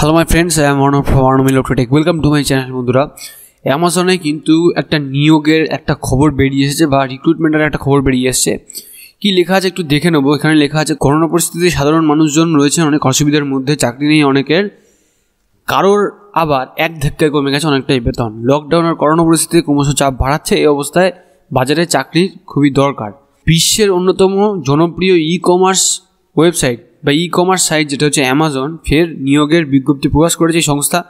hello my friends I am Arnab from Arnab welcome to my channel বন্ধুরা অ্যামাজনে কিন্তু একটা নিয়োগের একটা খবর বেরিয়ে এসেছে বা রিক্রুটমেন্টের একটা খবর বেরিয়ে এসেছে কি লেখা আছে একটু দেখে নেবো এখানে লেখা আছে করোনা পরিস্থিতিতে সাধারণ মানুষজন রয়েছেন অনেক অসুবিধার মধ্যে চাকরি নেই অনেকের কারোর আবার এক ধাক্কায় কমে গেছে অনেকটাই বেতন লকডাউন আর করোনা পরিস্থিতিতে ক্রমশ চাপ বাড়াচ্ছে এই অবস্থায় বাজারে চাকরির খুবই দরকার বিশ্বের অন্যতম জনপ্রিয় ই কমার্স ওয়েবসাইট বা ই কমার্স সাইট যেটা হচ্ছে অ্যামাজন ফের নিয়োগের বিজ্ঞপ্তি প্রকাশ করেছে সংস্থা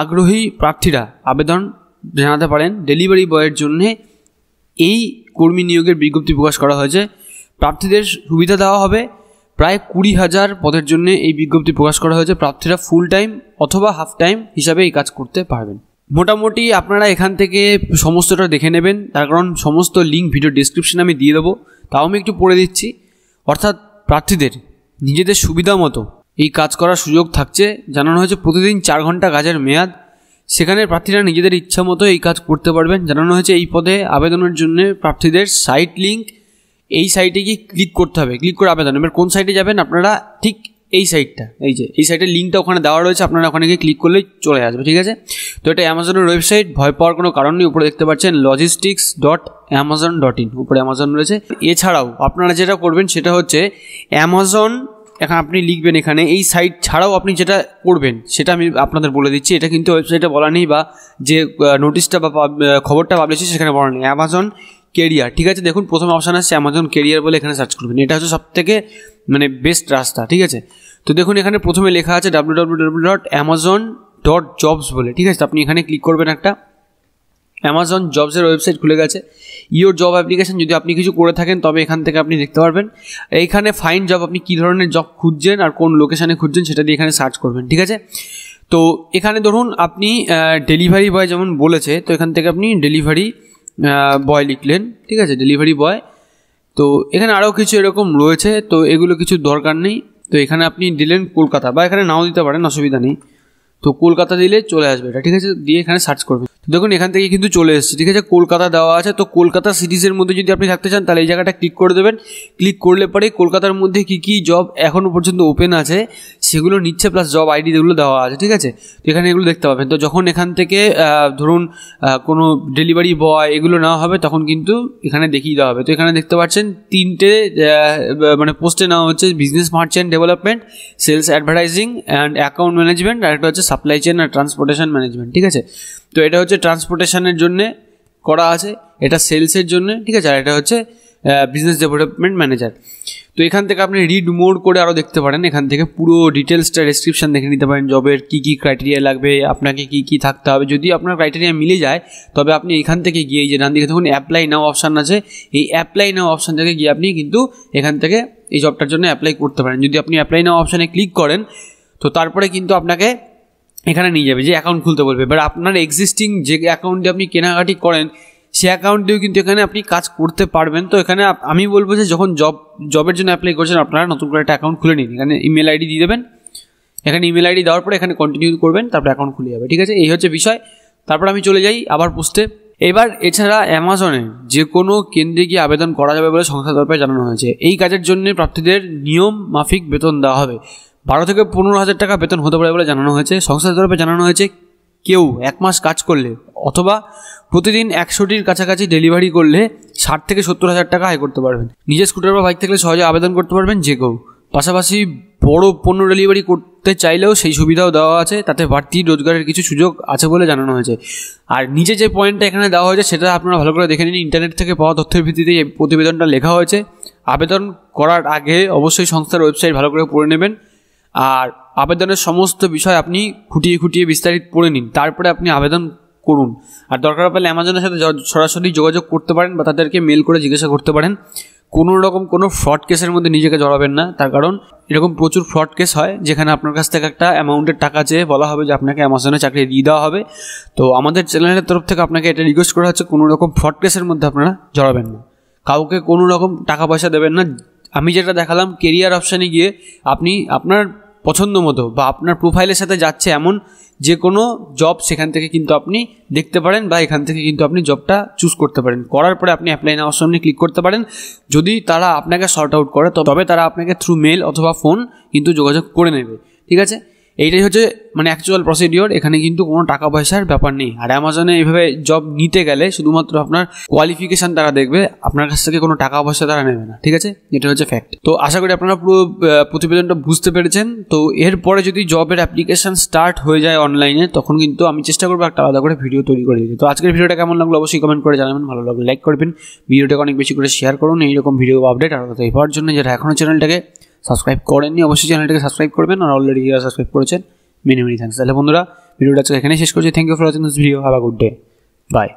আগ্রহী প্রার্থীরা আবেদন জানাতে পারেন ডেলিভারি বয়ের জন্যে এই কর্মী নিয়োগের বিজ্ঞপ্তি প্রকাশ করা হয়েছে প্রার্থীদের সুবিধা দেওয়া হবে প্রায় কুড়ি হাজার পদের জন্য এই বিজ্ঞপ্তি প্রকাশ করা হয়েছে প্রার্থীরা ফুল টাইম অথবা হাফ টাইম হিসাবে এই কাজ করতে পারবেন মোটামুটি আপনারা এখান থেকে সমস্তটা দেখে নেবেন তার কারণ সমস্ত লিঙ্ক ভিডিও ডিসক্রিপশানে আমি দিয়ে দেবো তাও আমি একটু পড়ে দিচ্ছি অর্থাৎ প্রার্থীদের নিজেদের সুবিধা মতো এই কাজ করার সুযোগ থাকছে জানানো হয়েছে প্রতিদিন চার ঘন্টা কাজের মেয়াদ সেখানে প্রার্থীরা নিজেদের ইচ্ছা মতো এই কাজ করতে পারবেন জানানো হয়েছে এই পদে আবেদনের জন্য প্রার্থীদের সাইট লিঙ্ক এই সাইটে গিয়ে ক্লিক করতে হবে ক্লিক করে আবেদন এবার কোন সাইটে যাবেন আপনারা ঠিক এই সাইটটা এই যে এই সাইটের লিঙ্কটা ওখানে দেওয়া রয়েছে আপনারা ওখানে গিয়ে ক্লিক করলেই চলে আসবে ঠিক আছে তো এটা অ্যামাজনের ওয়েবসাইট ভয় পাওয়ার কোনো কারণ নেই উপরে দেখতে পাচ্ছেন logistics dot Amazon dot in উপরে অ্যামাজন রয়েছে এছাড়াও আপনারা যেটা করবেন সেটা হচ্ছে অ্যামাজন এখন আপনি লিখবেন এখানে এই সাইট ছাড়াও আপনি যেটা করবেন সেটা আমি আপনাদের বলে দিচ্ছি এটা কিন্তু ওয়েবসাইটে বলা নেই বা যে নোটিশটা বা খবরটা পাবলিশ সেখানে বলা নেই অ্যামাজন কেরিয়ার ঠিক আছে দেখুন প্রথম অপশান আসছে অ্যামাজন কেরিয়ার বলে এখানে সার্চ করবেন এটা হচ্ছে সবথেকে মানে বেস্ট রাস্তা ঠিক আছে তো দেখুন এখানে প্রথমে লেখা আছে W W W dot Amazon dot jobs বলে ঠিক আছে আপনি এখানে ক্লিক করবেন একটা অ্যামাজন জবসের ওয়েবসাইট খুলে গেছে ইওর জব অ্যাপ্লিকেশান যদি আপনি কিছু করে থাকেন তবে এখান থেকে আপনি দেখতে পারবেন এইখানে ফাইন জব আপনি কী ধরনের জব খুঁজছেন আর কোন লোকেশানে খুঁজছেন সেটা দিয়ে এখানে সার্চ করবেন ঠিক আছে তো এখানে ধরুন আপনি ডেলিভারি বয় যেমন বলেছে তো এখান থেকে আপনি ডেলিভারি বয় লিখলেন ঠিক আছে ডেলিভারি বয় তো এখানে আরও কিছু এরকম রয়েছে তো এগুলো কিছু দরকার নেই তো এখানে আপনি দিলেন কলকাতা বা এখানে নাও দিতে পারেন অসুবিধা নেই তো কলকাতা দিলে চলে আসবে এটা ঠিক আছে দিয়ে এখানে সার্চ করবেন দেখুন এখান থেকে কিন্তু চলে এসেছে ঠিক আছে কলকাতা দেওয়া আছে তো কলকাতা সিরিজের মধ্যে যদি আপনি থাকতে চান তাহলে এই জায়গাটা ক্লিক করে দেবেন ক্লিক করলে পরে কলকাতার মধ্যে কি কি জব এখনও পর্যন্ত ওপেন আছে সেগুলো নিচ্ছে প্লাস জব আইডি যেগুলো দেওয়া আছে ঠিক আছে তো এখানে এগুলো দেখতে পাবেন তো যখন এখান থেকে ধরুন কোনো ডেলিভারি বয় এগুলো নেওয়া হবে তখন কিন্তু এখানে দেখিয়ে দেওয়া হবে তো এখানে দেখতে পাচ্ছেন তিনটে মানে পোস্টে নেওয়া হচ্ছে business merchant development sales advertising and account management আর একটা হচ্ছে সাপ্লাই চেন আর ট্রান্সপোর্টেশন ম্যানেজমেন্ট ঠিক আছে তো এটা হচ্ছে হচ্ছে ট্রান্সপোর্টেশনের জন্যে করা আছে এটা সেলসের জন্য ঠিক আছে আর এটা হচ্ছে বিজনেস ডেভেলপমেন্ট ম্যানেজার তো এখান থেকে আপনি রিড মোড করে আরও দেখতে পারেন এখান থেকে পুরো ডিটেলসটা ডিসক্রিপশান দেখে নিতে পারেন জবের কী কী ক্রাইটেরিয়া লাগবে আপনাকে কী কী থাকতে হবে যদি আপনার ক্রাইটেরিয়া মিলে যায় তবে আপনি এখান থেকে গিয়ে যে ডান দিকে দেখুন অ্যাপ্লাই নাও অপশান আছে এই অ্যাপ্লাই নাও অপশান থেকে গিয়ে আপনি কিন্তু এখান থেকে এই জবটার জন্য অ্যাপ্লাই করতে পারেন যদি আপনি অ্যাপ্লাই নাও অপশানে ক্লিক করেন তো তারপরে কিন্তু আপনাকে এখানে নিয়ে যাবে যে অ্যাকাউন্ট খুলতে বলবে এবার আপনার এক্সিস্টিং যে অ্যাকাউন্টে আপনি কেনাকাটি করেন সে অ্যাকাউন্টেও কিন্তু এখানে আপনি কাজ করতে পারবেন তো এখানে আমি বলবো যে যখন জব জবের জন্য অ্যাপ্লাই করছেন আপনারা নতুন করে একটা অ্যাকাউন্ট খুলে নিন এখানে ইমেল আইডি দিয়ে দেবেন এখানে ইমেল আইডি দেওয়ার পরে এখানে কন্টিনিউ করবেন তারপরে অ্যাকাউন্ট খুলে যাবে ঠিক আছে এই হচ্ছে বিষয় তারপর আমি চলে যাই আবার পোস্টে এবার এছাড়া অ্যামাজনে যে কোনো কেন্দ্রে গিয়ে আবেদন করা যাবে বলে সংস্থা তরফে জানানো হয়েছে এই কাজের জন্য প্রার্থীদের নিয়ম মাফিক বেতন দেওয়া হবে বারো থেকে পনেরো হাজার টাকা বেতন হতে পারে বলে জানানো হয়েছে সংস্থার তরফে জানানো হয়েছে কেউ এক মাস কাজ করলে অথবা প্রতিদিন একশোটির কাছাকাছি ডেলিভারি করলে ষাট থেকে সত্তর হাজার টাকা আয় করতে পারবেন নিজের স্কুটার বা বাইক থাকলে সহজে আবেদন করতে পারবেন যে কেউ পাশাপাশি বড় পণ্য ডেলিভারি করতে চাইলেও সেই সুবিধাও দেওয়া আছে তাতে বাড়তি রোজগারের কিছু সুযোগ আছে বলে জানানো হয়েছে আর নিচে যে পয়েন্টটা এখানে দেওয়া হয়েছে সেটা আপনারা ভালো করে দেখে নিন ইন্টারনেট থেকে পাওয়া তথ্যের ভিত্তিতে এই প্রতিবেদনটা লেখা হয়েছে আবেদন করার আগে অবশ্যই সংস্থার ওয়েবসাইট ভালো করে পড়ে নেবেন আর আবেদনের সমস্ত বিষয় আপনি খুঁটিয়ে খুঁটিয়ে বিস্তারিত পড়ে নিন তারপরে আপনি আবেদন করুন আর দরকার পেলে অ্যামাজনের সাথে সরাসরি যোগাযোগ করতে পারেন বা তাদেরকে মেল করে জিজ্ঞাসা করতে পারেন কোনো রকম কোনো ফ্রড কেসের মধ্যে নিজেকে জড়াবেন না তার কারণ এরকম প্রচুর ফ্রড কেস হয় যেখানে আপনার কাছ থেকে একটা অ্যামাউন্টের টাকা চেয়ে বলা হবে যে আপনাকে অ্যামাজনে চাকরি দিয়ে দেওয়া হবে তো আমাদের চ্যানেলের তরফ থেকে আপনাকে এটা রিকোয়েস্ট করা হচ্ছে কোনো রকম ফ্রড কেসের মধ্যে আপনারা জড়াবেন না কাউকে কোনো রকম টাকা পয়সা দেবেন না আমি যেটা দেখালাম কেরিয়ার অপশানে গিয়ে আপনি আপনার পছন্দ মতো বা আপনার প্রোফাইলের সাথে যাচ্ছে এমন যে কোনো জব সেখান থেকে কিন্তু আপনি দেখতে পারেন বা এখান থেকে কিন্তু আপনি জবটা চুজ করতে পারেন করার পরে আপনি অ্যাপ্লাই নেওয়ার সামনে ক্লিক করতে পারেন যদি তারা আপনাকে শর্ট আউট করে তবে তারা আপনাকে থ্রু মেল অথবা ফোন কিন্তু যোগাযোগ করে নেবে ঠিক আছে এইটাই হচ্ছে মানে অ্যাকচুয়াল প্রসিডিওর এখানে কিন্তু কোনো টাকা পয়সার ব্যাপার নেই আর অ্যামাজনে এইভাবে জব নিতে গেলে শুধুমাত্র আপনার কোয়ালিফিকেশান তারা দেখবে আপনার কাছ থেকে কোনো টাকা পয়সা তারা নেবে না ঠিক আছে এটা হচ্ছে ফ্যাক্ট তো আশা করি আপনারা পুরো প্রতিবেদনটা বুঝতে পেরেছেন তো এরপরে যদি জবের অ্যাপ্লিকেশান স্টার্ট হয়ে যায় অনলাইনে তখন কিন্তু আমি চেষ্টা করবো একটা আলাদা করে ভিডিও তৈরি করে দিতে তো আজকের ভিডিওটা কেমন লাগলো অবশ্যই কমেন্ট করে জানাবেন ভালো লাগলো লাইক করবেন ভিডিওটাকে অনেক বেশি করে শেয়ার করুন এইরকম ভিডিও আপডেট আরও পাওয়ার জন্য যারা এখনও চ্যানেলটাকে সাবস্ক্রাইব করেননি অবশ্যই চ্যানেলটাকে সাবস্ক্রাইব করবেন আর অলরেডি যারা সাবস্ক্রাইব করেছেন মেনি মেনি থ্যাংকস তাহলে বন্ধুরা ভিডিওটা আজকে এখানে শেষ করছি thank you for watching this video have a good day by